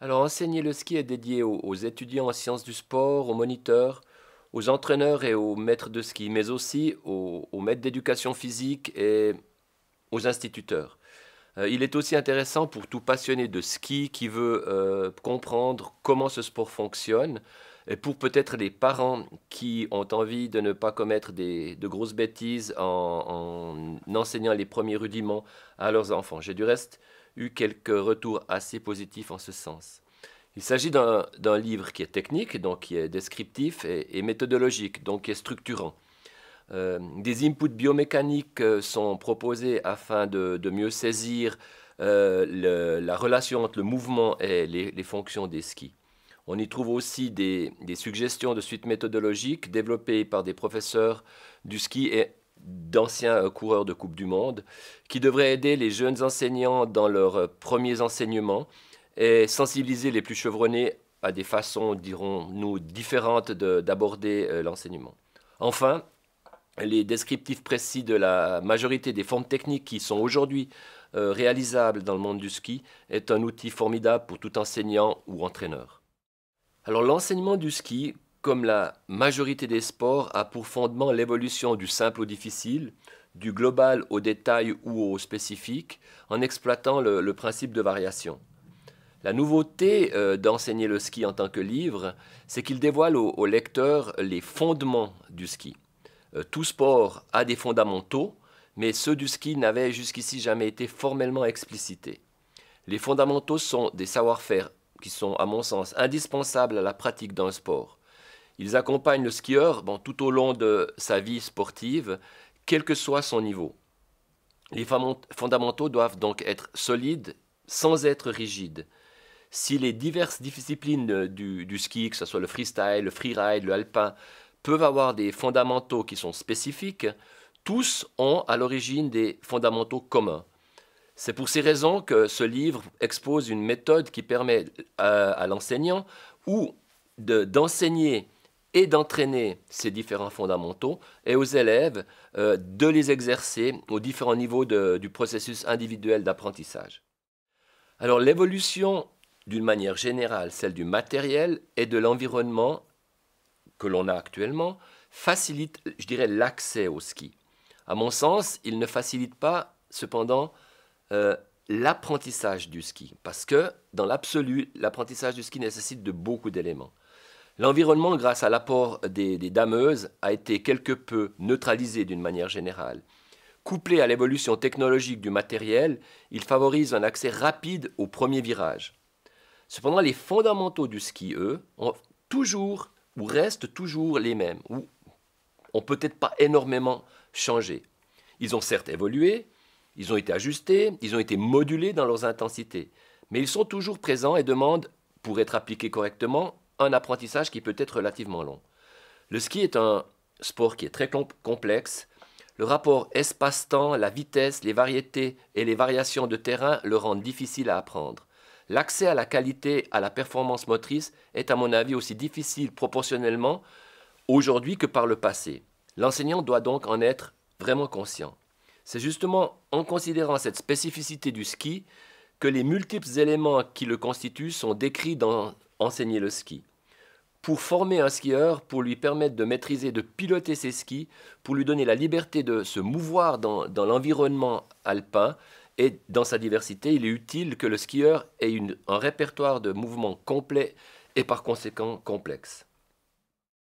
Alors enseigner le ski est dédié aux, étudiants en sciences du sport, aux moniteurs, aux entraîneurs et aux maîtres de ski, mais aussi aux, maîtres d'éducation physique et aux instituteurs. Euh, il est aussi intéressant pour tout passionné de ski qui veut euh, comprendre comment ce sport fonctionne, et pour peut-être les parents qui ont envie de ne pas commettre de grosses bêtises en enseignant les premiers rudiments à leurs enfants. J'ai du reste eu quelques retours assez positifs en ce sens. Il s'agit d'un livre qui est technique, donc qui est descriptif et, méthodologique, donc qui est structurant. Euh, des inputs biomécaniques euh, sont proposés afin de, de mieux saisir euh, la relation entre le mouvement et les, fonctions des skis. On y trouve aussi des, des, suggestions de suite méthodologiques développées par des professeurs du ski et d'anciens euh, coureurs de Coupe du Monde, qui devraient aider les jeunes enseignants dans leurs euh, premiers enseignements et sensibiliser les plus chevronnés à des façons, dirons-nous, différentes d'aborder euh, l'enseignement. Enfin, les descriptifs précis de la majorité des formes techniques qui sont aujourd'hui réalisables dans le monde du ski est un outil formidable pour tout enseignant ou entraîneur. Alors l'enseignement du ski comme la majorité des sports, a pour fondement l'évolution du simple au difficile, du global au détail ou au spécifique, en exploitant le, principe de variation. La nouveauté euh, d'enseigner le ski en tant que livre, c'est qu'il dévoile au, lecteurs lecteur les fondements du ski. Euh, tout sport a des fondamentaux, mais ceux du ski n'avaient jusqu'ici jamais été formellement explicités. Les fondamentaux sont des savoir-faire qui sont, à mon sens, indispensables à la pratique d'un sport. Ils accompagnent le skieur bon, tout au long de sa vie sportive, quel que soit son niveau. Les fondamentaux doivent donc être solides sans être rigides. Si les diverses disciplines du, ski, que ce soit le freestyle, le freeride, le alpin, peuvent avoir des fondamentaux qui sont spécifiques, tous ont à l'origine des fondamentaux communs. C'est pour ces raisons que ce livre expose une méthode qui permet euh, à, l'enseignant ou d'enseigner et d'entraîner ces différents fondamentaux et aux élèves euh, de les exercer aux différents niveaux du processus individuel d'apprentissage. Alors l'évolution, d'une manière générale, celle du matériel et de l'environnement que l'on a actuellement, facilite, je dirais, l'accès au ski. À mon sens, il ne facilite pas, cependant, euh, l'apprentissage du ski, parce que, dans l'absolu, l'apprentissage du ski nécessite de beaucoup d'éléments. L'environnement, grâce à l'apport des, dameuses, a été quelque peu neutralisé d'une manière générale. Couplé à l'évolution technologique du matériel, il favorise un accès rapide au premier virage. Cependant, les fondamentaux du ski, eux, ont toujours ou restent toujours les mêmes, ou ont peut-être pas énormément changé. Ils ont certes évolué, ils ont été ajustés, ils ont été modulés dans leurs intensités, mais ils sont toujours présents et demandent, pour être appliqués correctement, un apprentissage qui peut être relativement long. Le ski est un sport qui est très complexe. Le rapport espace-temps, la vitesse, les variétés et les variations de terrain le rendent difficile à apprendre. L'accès à la qualité, à la performance motrice est à mon avis aussi difficile proportionnellement aujourd'hui que par le passé. L'enseignant doit donc en être vraiment conscient. C'est justement en considérant cette spécificité du ski que les multiples éléments qui le constituent sont décrits dans Enseigner le ski pour former un skieur, pour lui permettre de maîtriser, de piloter ses skis, pour lui donner la liberté de se mouvoir dans, l'environnement alpin. Et dans sa diversité, il est utile que le skieur ait un répertoire de mouvements complet et par conséquent complexe.